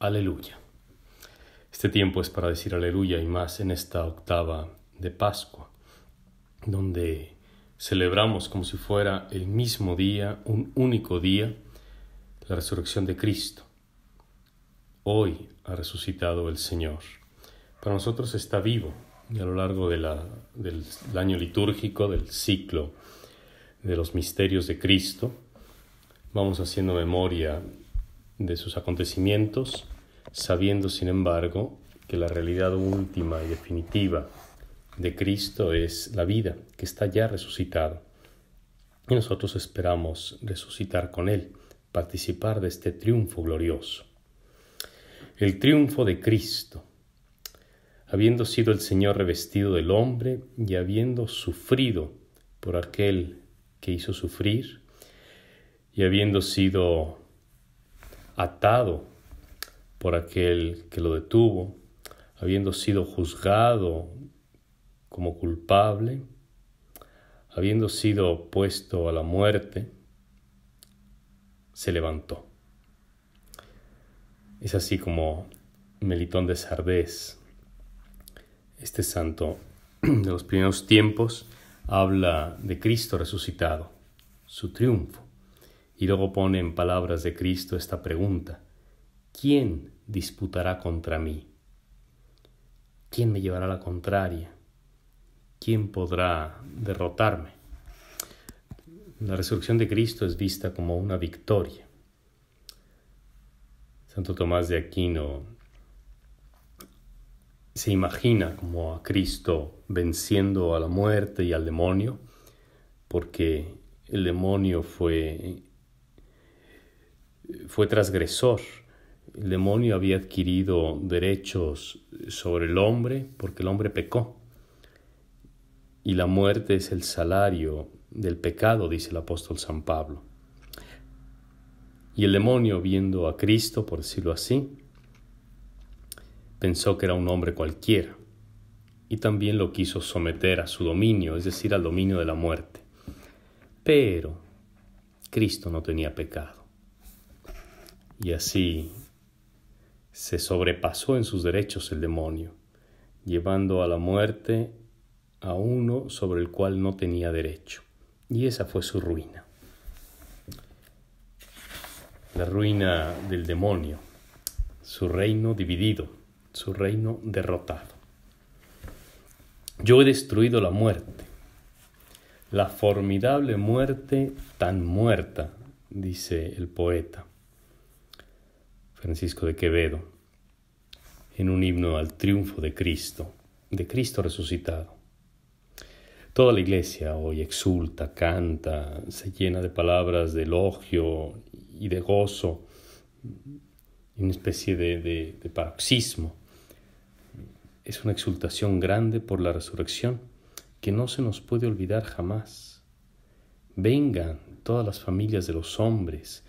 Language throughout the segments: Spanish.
Aleluya. Este tiempo es para decir aleluya y más en esta octava de Pascua, donde celebramos como si fuera el mismo día, un único día, la resurrección de Cristo. Hoy ha resucitado el Señor. Para nosotros está vivo y a lo largo del año litúrgico, del ciclo de los misterios de Cristo, vamos haciendo memoria de sus acontecimientos sabiendo sin embargo que la realidad última y definitiva de Cristo es la vida, que está ya resucitado. Y nosotros esperamos resucitar con Él, participar de este triunfo glorioso. El triunfo de Cristo, habiendo sido el Señor revestido del hombre y habiendo sufrido por aquel que hizo sufrir, y habiendo sido atado por aquel que lo detuvo, habiendo sido juzgado como culpable, habiendo sido puesto a la muerte, se levantó. Es así como Melitón de Sardes, este santo de los primeros tiempos, habla de Cristo resucitado, su triunfo, y luego pone en palabras de Cristo esta pregunta ¿quién disputará contra mí? ¿Quién me llevará a la contraria? ¿Quién podrá derrotarme? La resurrección de Cristo es vista como una victoria. Santo Tomás de Aquino se imagina como a Cristo venciendo a la muerte y al demonio, porque el demonio fue, fue transgresor el demonio había adquirido derechos sobre el hombre porque el hombre pecó. Y la muerte es el salario del pecado, dice el apóstol San Pablo. Y el demonio, viendo a Cristo, por decirlo así, pensó que era un hombre cualquiera y también lo quiso someter a su dominio, es decir, al dominio de la muerte. Pero Cristo no tenía pecado. Y así se sobrepasó en sus derechos el demonio, llevando a la muerte a uno sobre el cual no tenía derecho. Y esa fue su ruina. La ruina del demonio, su reino dividido, su reino derrotado. Yo he destruido la muerte, la formidable muerte tan muerta, dice el poeta. Francisco de Quevedo, en un himno al triunfo de Cristo, de Cristo resucitado. Toda la iglesia hoy exulta, canta, se llena de palabras de elogio y de gozo, una especie de, de, paroxismo. Es una exultación grande por la resurrección que no se nos puede olvidar jamás. Vengan todas las familias de los hombres,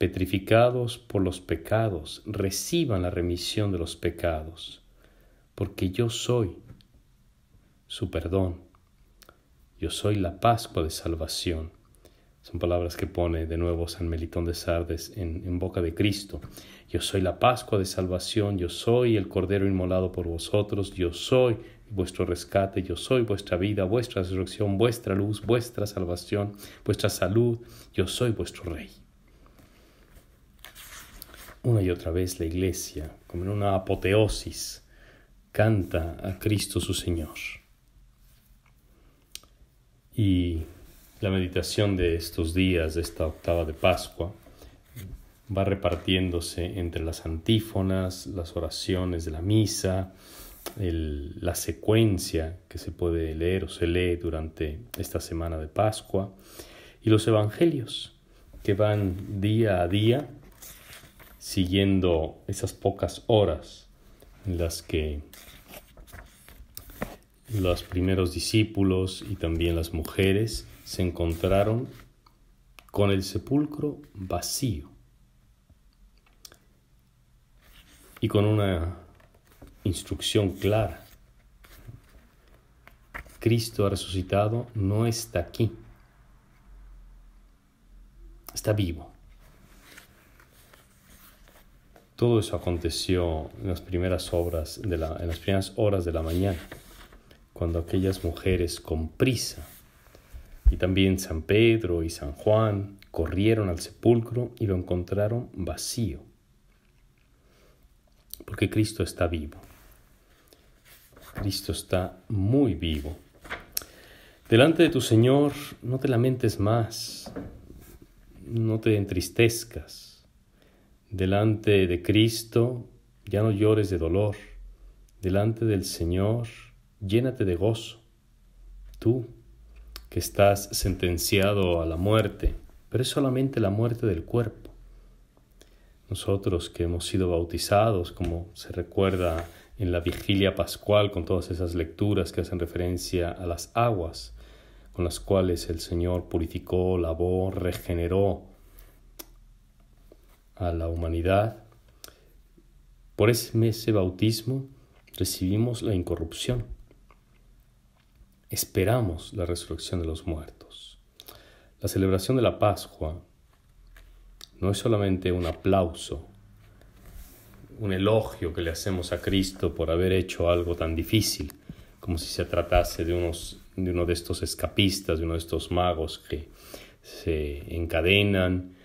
petrificados por los pecados, reciban la remisión de los pecados, porque yo soy su perdón, yo soy la Pascua de salvación. Son palabras que pone de nuevo San Melitón de Sardes en, boca de Cristo. Yo soy la Pascua de salvación, yo soy el Cordero inmolado por vosotros, yo soy vuestro rescate, yo soy vuestra vida, vuestra resurrección, vuestra luz, vuestra salvación, vuestra salud, yo soy vuestro Rey una y otra vez la iglesia, como en una apoteosis, canta a Cristo su Señor. Y la meditación de estos días, de esta octava de Pascua, va repartiéndose entre las antífonas, las oraciones de la misa, la secuencia que se puede leer o se lee durante esta semana de Pascua, y los evangelios que van día a día siguiendo esas pocas horas en las que los primeros discípulos y también las mujeres se encontraron con el sepulcro vacío y con una instrucción clara. Cristo ha resucitado, no está aquí, está vivo. Todo eso aconteció en las primeras en las primeras horas de la mañana, cuando aquellas mujeres con prisa y también San Pedro y San Juan corrieron al sepulcro y lo encontraron vacío, porque Cristo está vivo. Cristo está muy vivo. Delante de tu Señor no te lamentes más, no te entristezcas, delante de Cristo, ya no llores de dolor, delante del Señor, llénate de gozo. Tú, que estás sentenciado a la muerte, pero es solamente la muerte del cuerpo. Nosotros que hemos sido bautizados, como se recuerda en la vigilia pascual con todas esas lecturas que hacen referencia a las aguas con las cuales el Señor purificó, lavó, regeneró, a la humanidad. Por ese bautismo recibimos la incorrupción. Esperamos la resurrección de los muertos. La celebración de la Pascua no es solamente un aplauso, un elogio que le hacemos a Cristo por haber hecho algo tan difícil, como si se tratase de, unos, de uno de estos escapistas, de uno de estos magos que se encadenan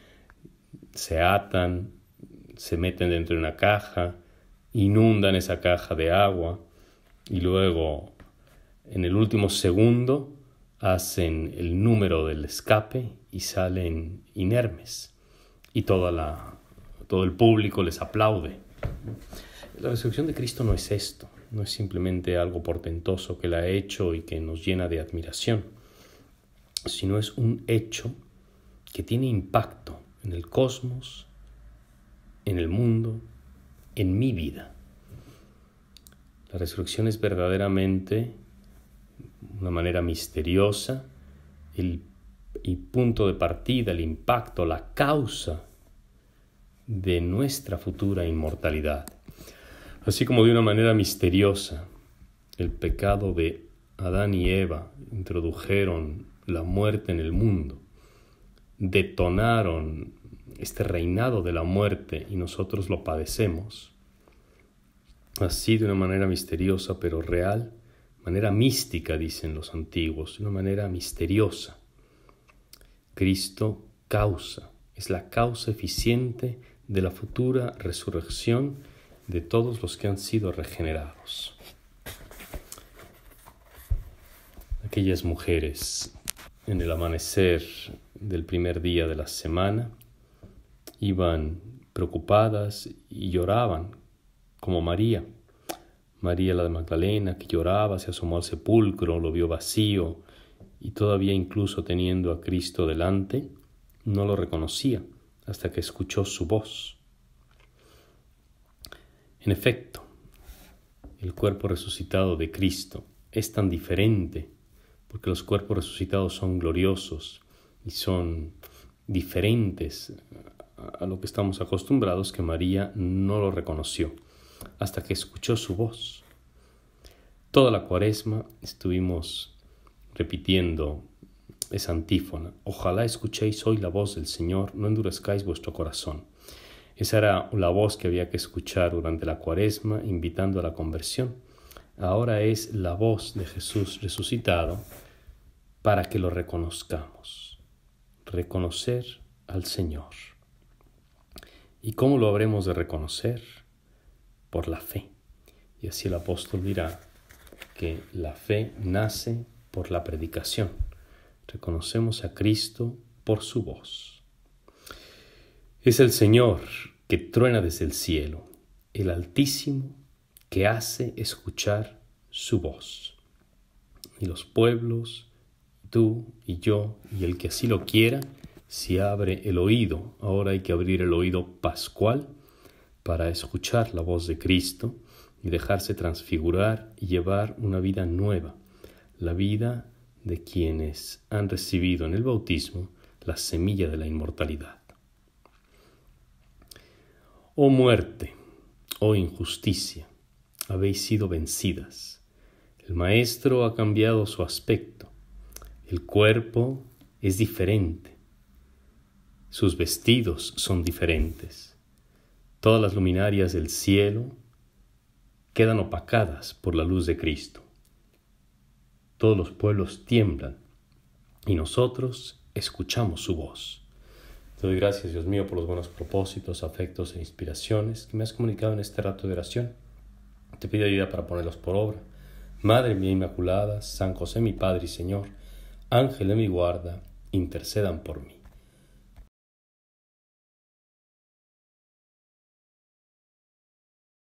se atan, se meten dentro de una caja, inundan esa caja de agua y luego en el último segundo hacen el número del escape y salen inermes y toda la, todo el público les aplaude. La resurrección de Cristo no es esto, no es simplemente algo portentoso que la ha hecho y que nos llena de admiración, sino es un hecho que tiene impacto en el cosmos, en el mundo, en mi vida. La resurrección es verdaderamente una manera misteriosa, el, el, punto de partida, el impacto, la causa de nuestra futura inmortalidad. Así como de una manera misteriosa, el pecado de Adán y Eva introdujeron la muerte en el mundo detonaron este reinado de la muerte y nosotros lo padecemos, así de una manera misteriosa pero real, manera mística, dicen los antiguos, de una manera misteriosa. Cristo causa, es la causa eficiente de la futura resurrección de todos los que han sido regenerados. Aquellas mujeres en el amanecer del primer día de la semana iban preocupadas y lloraban, como María. María la de Magdalena, que lloraba, se asomó al sepulcro, lo vio vacío y todavía incluso teniendo a Cristo delante, no lo reconocía hasta que escuchó su voz. En efecto, el cuerpo resucitado de Cristo es tan diferente porque los cuerpos resucitados son gloriosos, y son diferentes a lo que estamos acostumbrados, que María no lo reconoció hasta que escuchó su voz. Toda la cuaresma estuvimos repitiendo esa antífona. Ojalá escuchéis hoy la voz del Señor, no endurezcáis vuestro corazón. Esa era la voz que había que escuchar durante la cuaresma, invitando a la conversión. Ahora es la voz de Jesús resucitado para que lo reconozcamos reconocer al Señor. ¿Y cómo lo habremos de reconocer? Por la fe. Y así el apóstol dirá que la fe nace por la predicación. Reconocemos a Cristo por su voz. Es el Señor que truena desde el cielo, el Altísimo que hace escuchar su voz. Y los pueblos tú y yo y el que así lo quiera, si abre el oído, ahora hay que abrir el oído pascual para escuchar la voz de Cristo y dejarse transfigurar y llevar una vida nueva, la vida de quienes han recibido en el bautismo la semilla de la inmortalidad. Oh muerte, oh injusticia, habéis sido vencidas. El Maestro ha cambiado su aspecto el cuerpo es diferente. Sus vestidos son diferentes. Todas las luminarias del cielo quedan opacadas por la luz de Cristo. Todos los pueblos tiemblan y nosotros escuchamos su voz. Te doy gracias, Dios mío, por los buenos propósitos, afectos e inspiraciones que me has comunicado en este rato de oración. Te pido ayuda para ponerlos por obra. Madre mía Inmaculada, San José mi Padre y Señor, Ángel de mi guarda, intercedan por mí.